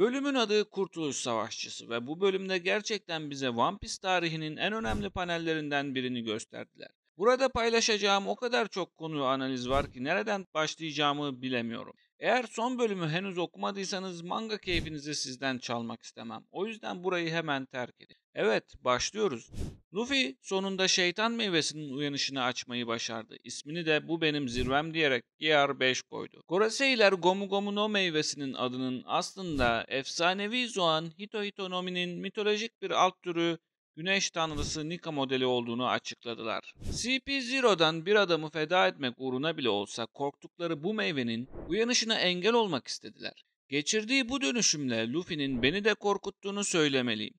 Bölümün adı Kurtuluş Savaşçısı ve bu bölümde gerçekten bize One Piece tarihinin en önemli panellerinden birini gösterdiler. Burada paylaşacağım o kadar çok konu analiz var ki nereden başlayacağımı bilemiyorum. Eğer son bölümü henüz okumadıysanız manga keyfinizi sizden çalmak istemem. O yüzden burayı hemen terk edin. Evet, başlıyoruz. Luffy sonunda şeytan meyvesinin uyanışını açmayı başardı. İsmini de bu benim zirvem diyerek GR5 koydu. Goraseiler Gomu Gomu no meyvesinin adının aslında efsanevi Zoan Hito Hitonomi'nin mitolojik bir alt türü güneş tanrısı Nika modeli olduğunu açıkladılar. CP0'dan bir adamı feda etmek uğruna bile olsa korktukları bu meyvenin uyanışına engel olmak istediler. Geçirdiği bu dönüşümle Luffy'nin beni de korkuttuğunu söylemeliyim.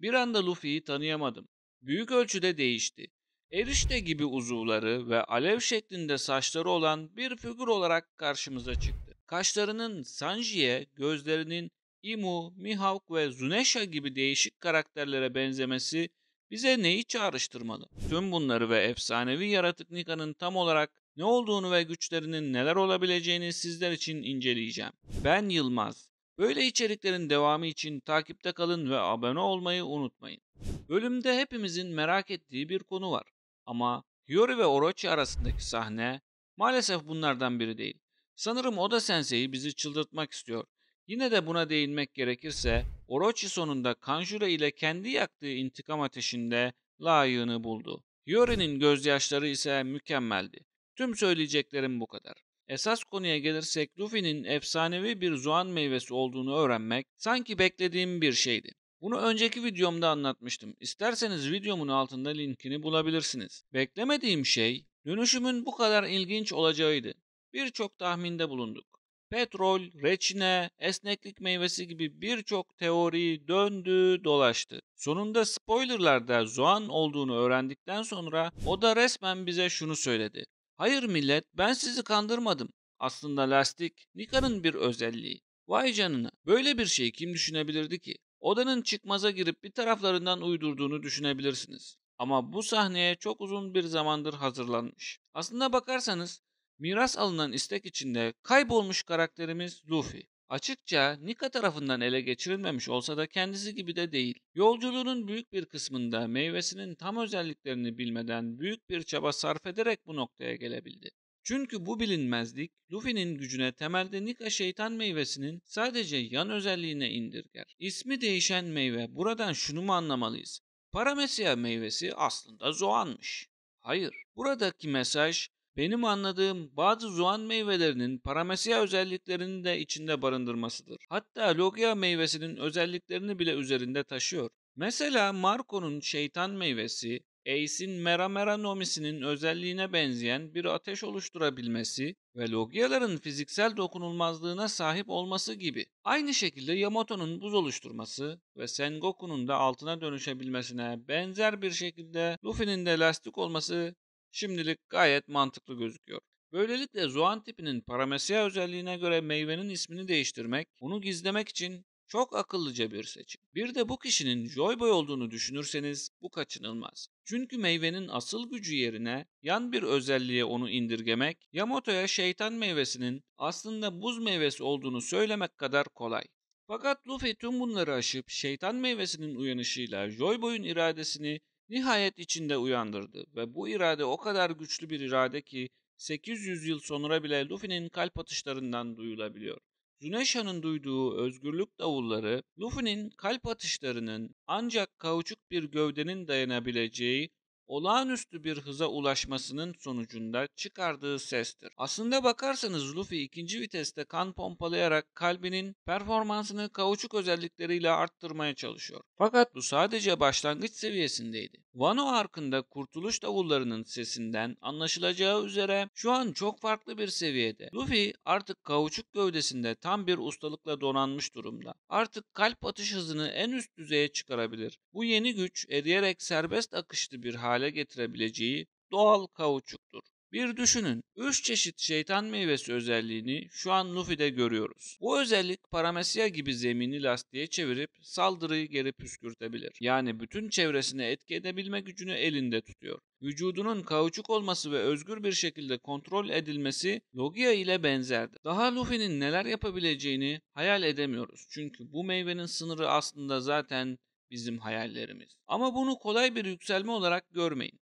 Bir anda Luffy'yi tanıyamadım. Büyük ölçüde değişti. Erişte gibi uzuvları ve alev şeklinde saçları olan bir figür olarak karşımıza çıktı. Kaşlarının Sanji'ye, gözlerinin Imu, Mihawk ve Zuneşa gibi değişik karakterlere benzemesi bize neyi çağrıştırmalı? Tüm bunları ve efsanevi yaratık Nika'nın tam olarak ne olduğunu ve güçlerinin neler olabileceğini sizler için inceleyeceğim. Ben Yılmaz. Böyle içeriklerin devamı için takipte kalın ve abone olmayı unutmayın. Bölümde hepimizin merak ettiği bir konu var. Ama Hiyori ve Orochi arasındaki sahne maalesef bunlardan biri değil. Sanırım Oda Sensei bizi çıldırtmak istiyor. Yine de buna değinmek gerekirse Orochi sonunda Kanjura ile kendi yaktığı intikam ateşinde layığını buldu. Yori'nin gözyaşları ise mükemmeldi. Tüm söyleyeceklerim bu kadar. Esas konuya gelirsek Luffy'nin efsanevi bir Zuan meyvesi olduğunu öğrenmek sanki beklediğim bir şeydi. Bunu önceki videomda anlatmıştım. İsterseniz videomun altında linkini bulabilirsiniz. Beklemediğim şey dönüşümün bu kadar ilginç olacağıydı. Birçok tahminde bulunduk petrol, reçine, esneklik meyvesi gibi birçok teori döndü dolaştı. Sonunda spoilerlarda Zoan olduğunu öğrendikten sonra o da resmen bize şunu söyledi. Hayır millet ben sizi kandırmadım. Aslında lastik Nika'nın bir özelliği. Vay canına böyle bir şey kim düşünebilirdi ki? Odanın çıkmaza girip bir taraflarından uydurduğunu düşünebilirsiniz. Ama bu sahneye çok uzun bir zamandır hazırlanmış. Aslında bakarsanız Miras alınan istek içinde kaybolmuş karakterimiz Luffy. Açıkça Nika tarafından ele geçirilmemiş olsa da kendisi gibi de değil. Yolculuğunun büyük bir kısmında meyvesinin tam özelliklerini bilmeden büyük bir çaba sarf ederek bu noktaya gelebildi. Çünkü bu bilinmezlik Luffy'nin gücüne temelde Nika şeytan meyvesinin sadece yan özelliğine indirger. İsmi değişen meyve buradan şunu mu anlamalıyız? Paramesia meyvesi aslında zoanmış. Hayır. Buradaki mesaj benim anladığım bazı zuan meyvelerinin paramesia özelliklerini de içinde barındırmasıdır. Hatta logia meyvesinin özelliklerini bile üzerinde taşıyor. Mesela Marco'nun şeytan meyvesi, Ace'in merameranomisinin özelliğine benzeyen bir ateş oluşturabilmesi ve logyaların fiziksel dokunulmazlığına sahip olması gibi. Aynı şekilde Yamato'nun buz oluşturması ve Sengoku'nun da altına dönüşebilmesine benzer bir şekilde Luffy'nin de lastik olması şimdilik gayet mantıklı gözüküyor. Böylelikle zoan tipinin paramesia özelliğine göre meyvenin ismini değiştirmek, onu gizlemek için çok akıllıca bir seçim. Bir de bu kişinin Joyboy olduğunu düşünürseniz bu kaçınılmaz. Çünkü meyvenin asıl gücü yerine yan bir özelliğe onu indirgemek, Yamato'ya şeytan meyvesinin aslında buz meyvesi olduğunu söylemek kadar kolay. Fakat Luffy tüm bunları aşıp şeytan meyvesinin uyanışıyla Joyboy'un iradesini nihayet içinde uyandırdı ve bu irade o kadar güçlü bir irade ki 800 yıl sonra bile Luffy'nin kalp atışlarından duyulabiliyor. Zuneşa'nın duyduğu özgürlük davulları Luffy'nin kalp atışlarının ancak kauçuk bir gövdenin dayanabileceği olağanüstü bir hıza ulaşmasının sonucunda çıkardığı sestir. Aslında bakarsanız Luffy ikinci viteste kan pompalayarak kalbinin performansını kauçuk özellikleriyle arttırmaya çalışıyor. Fakat bu sadece başlangıç seviyesindeydi. Wano arkında kurtuluş davullarının sesinden anlaşılacağı üzere şu an çok farklı bir seviyede. Luffy artık kauçuk gövdesinde tam bir ustalıkla donanmış durumda. Artık kalp atış hızını en üst düzeye çıkarabilir. Bu yeni güç eriyerek serbest akışlı bir hal hale getirebileceği doğal kauçuktur. Bir düşünün, 3 çeşit şeytan meyvesi özelliğini şu an Luffy'de görüyoruz. Bu özellik paramesya gibi zemini lastiğe çevirip saldırıyı geri püskürtebilir. Yani bütün çevresine etki edebilme gücünü elinde tutuyor. Vücudunun kauçuk olması ve özgür bir şekilde kontrol edilmesi Logia ile benzerdir. Daha Luffy'nin neler yapabileceğini hayal edemiyoruz. Çünkü bu meyvenin sınırı aslında zaten bizim hayallerimiz. Ama bunu kolay bir yükselme olarak görmeyin.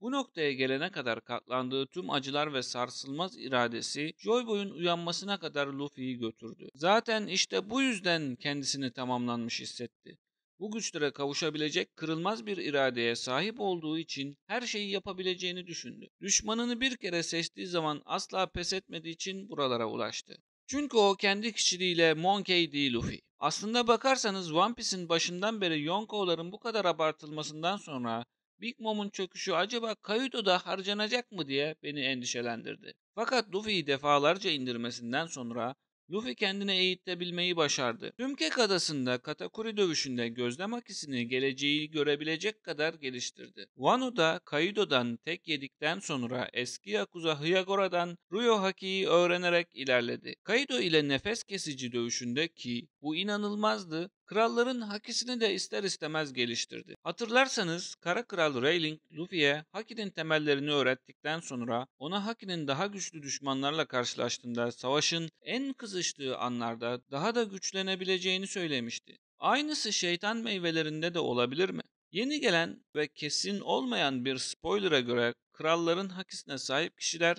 Bu noktaya gelene kadar katlandığı tüm acılar ve sarsılmaz iradesi Joyboy'un uyanmasına kadar Luffy'yi götürdü. Zaten işte bu yüzden kendisini tamamlanmış hissetti. Bu güçlere kavuşabilecek kırılmaz bir iradeye sahip olduğu için her şeyi yapabileceğini düşündü. Düşmanını bir kere seçtiği zaman asla pes etmediği için buralara ulaştı. Çünkü o kendi kişiliğiyle Monkey değil Luffy. Aslında bakarsanız One Piece'in başından beri Yonko'ların bu kadar abartılmasından sonra Big Mom'un çöküşü acaba Kaido'da harcanacak mı diye beni endişelendirdi. Fakat Luffy'yi defalarca indirmesinden sonra Luffy kendini eğitebilmeyi başardı. Tümkek adasında Katakuri dövüşünde gözlem akisini geleceği görebilecek kadar geliştirdi. Wano da Kaido'dan tek yedikten sonra eski Yakuza Hyagora'dan Ruyo Haki'yi öğrenerek ilerledi. Kaido ile nefes kesici dövüşünde ki bu inanılmazdı Kralların Haki'sini de ister istemez geliştirdi. Hatırlarsanız Kara Kral Rayling Luffy'ye Haki'nin temellerini öğrettikten sonra ona Haki'nin daha güçlü düşmanlarla karşılaştığında savaşın en kızıştığı anlarda daha da güçlenebileceğini söylemişti. Aynısı şeytan meyvelerinde de olabilir mi? Yeni gelen ve kesin olmayan bir spoiler'a göre kralların hakisine sahip kişiler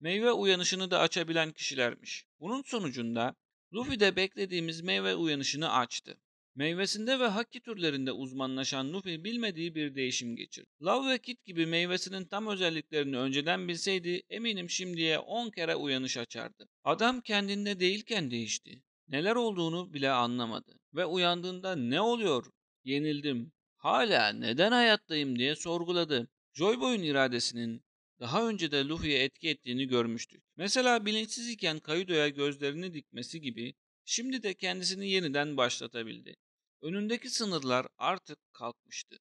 meyve uyanışını da açabilen kişilermiş. Bunun sonucunda Luffy de beklediğimiz meyve uyanışını açtı. Meyvesinde ve hakki türlerinde uzmanlaşan Nufi bilmediği bir değişim geçirdi. Lav ve kit gibi meyvesinin tam özelliklerini önceden bilseydi eminim şimdiye 10 kere uyanış açardı. Adam kendinde değilken değişti. Neler olduğunu bile anlamadı ve uyandığında ne oluyor? Yenildim. Hala neden hayattayım diye sorguladı. Joyboy'un iradesinin daha önce de Luffy'ye etki ettiğini görmüştük. Mesela bilinçsiz iken Kaido'ya gözlerini dikmesi gibi şimdi de kendisini yeniden başlatabildi. Önündeki sınırlar artık kalkmıştı.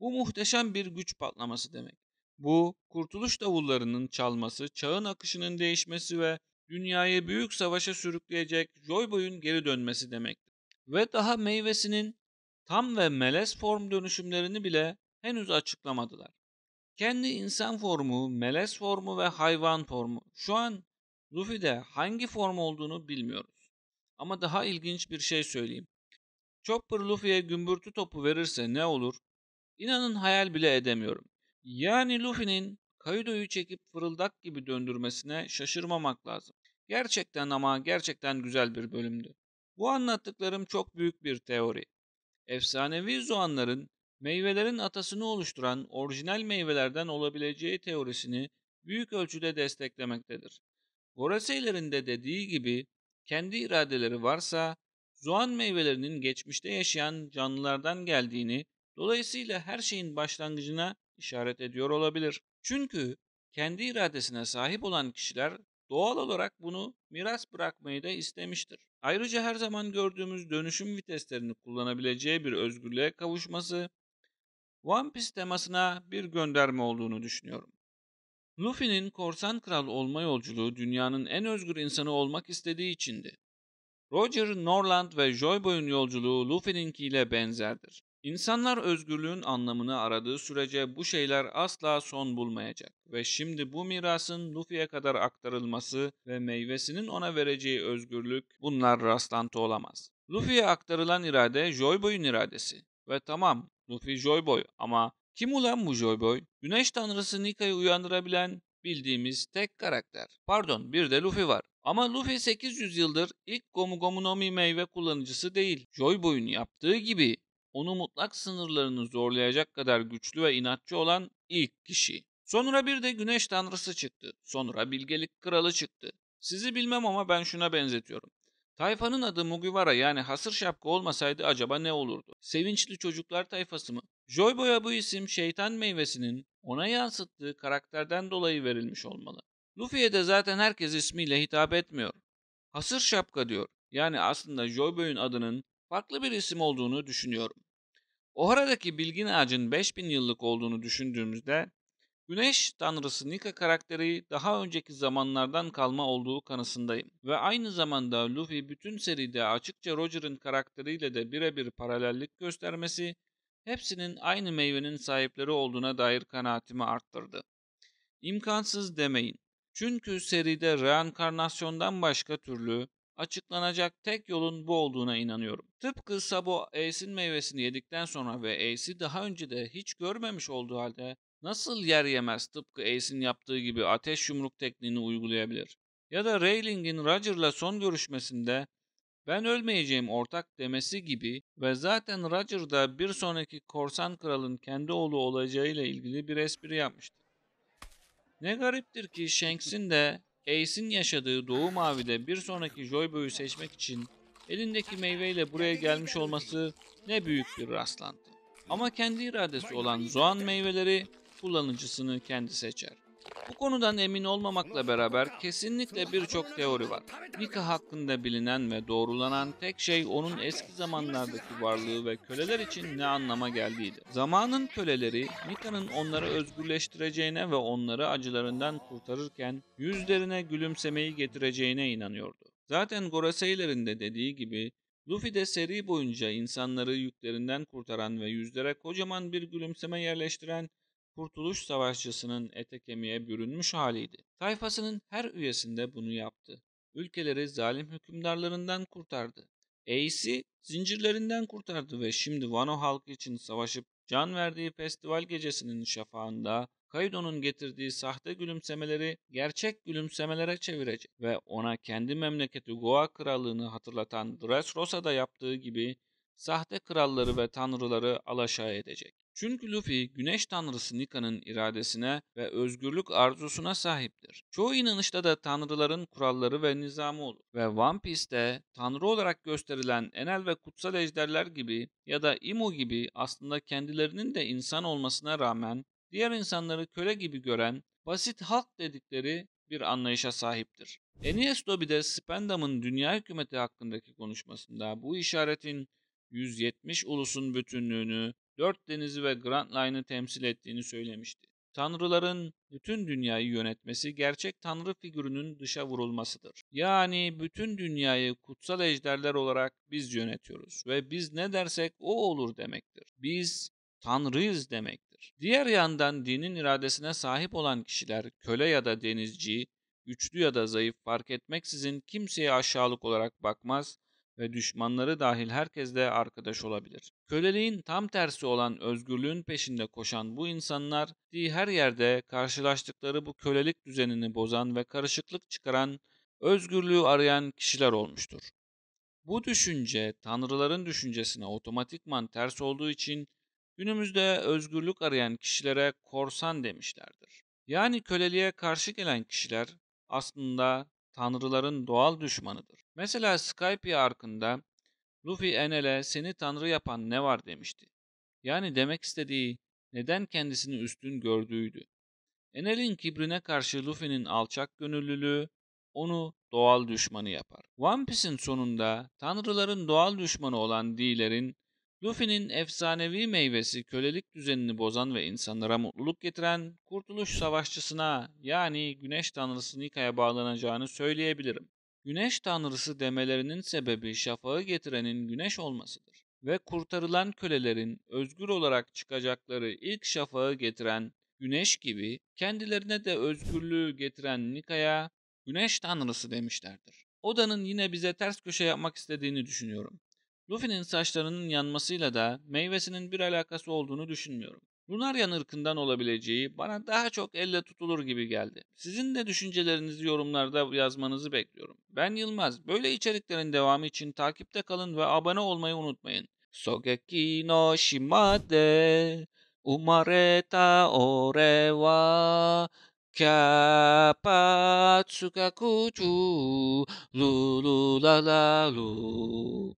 Bu muhteşem bir güç patlaması demek. Bu kurtuluş davullarının çalması, çağın akışının değişmesi ve dünyayı büyük savaşa sürükleyecek Joyboy'un geri dönmesi demektir. Ve daha meyvesinin tam ve melez form dönüşümlerini bile henüz açıklamadılar. Kendi insan formu, melez formu ve hayvan formu. Şu an Luffy'de hangi form olduğunu bilmiyoruz. Ama daha ilginç bir şey söyleyeyim. Chopper Luffy'ye gümbürtü topu verirse ne olur? İnanın hayal bile edemiyorum. Yani Luffy'nin Kaido'yu çekip fırıldak gibi döndürmesine şaşırmamak lazım. Gerçekten ama gerçekten güzel bir bölümdü. Bu anlattıklarım çok büyük bir teori. Efsanevi zoanların meyvelerin atasını oluşturan orijinal meyvelerden olabileceği teorisini büyük ölçüde desteklemektedir. Goraseylerin de dediği gibi kendi iradeleri varsa Zoan meyvelerinin geçmişte yaşayan canlılardan geldiğini, dolayısıyla her şeyin başlangıcına işaret ediyor olabilir. Çünkü kendi iradesine sahip olan kişiler doğal olarak bunu miras bırakmayı da istemiştir. Ayrıca her zaman gördüğümüz dönüşüm viteslerini kullanabileceği bir özgürlüğe kavuşması One Piece temasına bir gönderme olduğunu düşünüyorum. Luffy'nin korsan kral olma yolculuğu dünyanın en özgür insanı olmak istediği içindi. Roger Norland ve Joyboy'un yolculuğu Luffy'ninkiyle benzerdir. İnsanlar özgürlüğün anlamını aradığı sürece bu şeyler asla son bulmayacak ve şimdi bu mirasın Luffy'ye kadar aktarılması ve meyvesinin ona vereceği özgürlük bunlar rastlantı olamaz. Luffy'ye aktarılan irade Joyboy'un iradesi ve tamam Luffy Joyboy ama kim ulan bu Joyboy? Güneş tanrısı Nika'yı uyandırabilen bildiğimiz tek karakter. Pardon bir de Luffy var. Ama Luffy 800 yıldır ilk Gomu Gomunomi meyve kullanıcısı değil. Joy Boy'un yaptığı gibi onu mutlak sınırlarını zorlayacak kadar güçlü ve inatçı olan ilk kişi. Sonra bir de güneş tanrısı çıktı. Sonra bilgelik kralı çıktı. Sizi bilmem ama ben şuna benzetiyorum. Tayfanın adı Mugiwara yani hasır şapka olmasaydı acaba ne olurdu? Sevinçli çocuklar tayfası mı? Joyboy'a bu isim şeytan meyvesinin ona yansıttığı karakterden dolayı verilmiş olmalı. Luffy'ye de zaten herkes ismiyle hitap etmiyor. Hasır şapka diyor. Yani aslında Joyboy'un adının farklı bir isim olduğunu düşünüyorum. Ohara'daki bilgin ağacın 5000 yıllık olduğunu düşündüğümüzde Güneş tanrısı Nika karakteri daha önceki zamanlardan kalma olduğu kanısındayım. Ve aynı zamanda Luffy bütün seride açıkça Roger'ın karakteriyle de birebir paralellik göstermesi hepsinin aynı meyvenin sahipleri olduğuna dair kanaatimi arttırdı. İmkansız demeyin. Çünkü seride reenkarnasyondan başka türlü açıklanacak tek yolun bu olduğuna inanıyorum. Tıpkı Sabo Ace'in meyvesini yedikten sonra ve Ace'i daha önce de hiç görmemiş olduğu halde nasıl yer yemez tıpkı Ace'in yaptığı gibi ateş yumruk tekniğini uygulayabilir? Ya da Rayling'in Roger'la son görüşmesinde ben ölmeyeceğim ortak demesi gibi ve zaten Roger da bir sonraki korsan kralın kendi oğlu olacağıyla ilgili bir espri yapmıştı. Ne gariptir ki Shanks'in de Ace'in yaşadığı Doğu Mavi'de bir sonraki Joyboy'u seçmek için elindeki meyveyle buraya gelmiş olması ne büyük bir rastlantı. Ama kendi iradesi olan Zoan meyveleri kullanıcısını kendi seçer. Bu konudan emin olmamakla beraber kesinlikle birçok teori var. Nika hakkında bilinen ve doğrulanan tek şey onun eski zamanlardaki varlığı ve köleler için ne anlama geldiğiydi. Zamanın köleleri Nika'nın onları özgürleştireceğine ve onları acılarından kurtarırken yüzlerine gülümsemeyi getireceğine inanıyordu. Zaten Goroseiler'in de dediği gibi Luffy de seri boyunca insanları yüklerinden kurtaran ve yüzlere kocaman bir gülümseme yerleştiren Kurtuluş Savaşçısının ete kemiğe bürünmüş haliydi. Tayfasının her üyesinde bunu yaptı. Ülkeleri zalim hükümdarlarından kurtardı. Ace'i zincirlerinden kurtardı ve şimdi Vano halkı için savaşıp can verdiği festival gecesinin şafağında Kaido'nun getirdiği sahte gülümsemeleri gerçek gülümsemelere çevirecek ve ona kendi memleketi Goa krallığını hatırlatan Dressrosa'da yaptığı gibi sahte kralları ve tanrıları alaşağı edecek. Çünkü Luffy güneş tanrısı Nika'nın iradesine ve özgürlük arzusuna sahiptir. Çoğu inanışta da tanrıların kuralları ve nizamı olur ve One Piece'te tanrı olarak gösterilen Enel ve kutsal ejderler gibi ya da Imo gibi aslında kendilerinin de insan olmasına rağmen diğer insanları köle gibi gören basit halk dedikleri bir anlayışa sahiptir. Enies Lobby'de Spendam'ın dünya hükümeti hakkındaki konuşmasında bu işaretin 170 ulusun bütünlüğünü, dört denizi ve Grand Line'ı temsil ettiğini söylemişti. Tanrıların bütün dünyayı yönetmesi gerçek tanrı figürünün dışa vurulmasıdır. Yani bütün dünyayı kutsal ejderler olarak biz yönetiyoruz ve biz ne dersek o olur demektir. Biz tanrıyız demektir. Diğer yandan dinin iradesine sahip olan kişiler köle ya da denizci, güçlü ya da zayıf fark etmeksizin kimseye aşağılık olarak bakmaz ve düşmanları dahil herkesle arkadaş olabilir. Köleliğin tam tersi olan özgürlüğün peşinde koşan bu insanlar her yerde karşılaştıkları bu kölelik düzenini bozan ve karışıklık çıkaran özgürlüğü arayan kişiler olmuştur. Bu düşünce tanrıların düşüncesine otomatikman ters olduğu için günümüzde özgürlük arayan kişilere korsan demişlerdir. Yani köleliğe karşı gelen kişiler aslında tanrıların doğal düşmanıdır. Mesela Skype arkında Luffy Enel'e seni tanrı yapan ne var demişti. Yani demek istediği neden kendisini üstün gördüğüydü. Enel'in kibrine karşı Luffy'nin alçak gönüllülüğü onu doğal düşmanı yapar. One Piece'in sonunda tanrıların doğal düşmanı olan D'lerin Luffy'nin efsanevi meyvesi kölelik düzenini bozan ve insanlara mutluluk getiren kurtuluş savaşçısına yani güneş tanrısı Nika'ya bağlanacağını söyleyebilirim. Güneş tanrısı demelerinin sebebi şafağı getirenin güneş olmasıdır ve kurtarılan kölelerin özgür olarak çıkacakları ilk şafağı getiren güneş gibi kendilerine de özgürlüğü getiren Nika'ya güneş tanrısı demişlerdir. Oda'nın yine bize ters köşe yapmak istediğini düşünüyorum. Luffy'nin saçlarının yanmasıyla da meyvesinin bir alakası olduğunu düşünmüyorum. Lunaryan ırkından olabileceği bana daha çok elle tutulur gibi geldi. Sizin de düşüncelerinizi yorumlarda yazmanızı bekliyorum. Ben Yılmaz. Böyle içeriklerin devamı için takipte kalın ve abone olmayı unutmayın. Sogeki no shimade umareta ore wa kyapatsukakuchu lulu la la lu.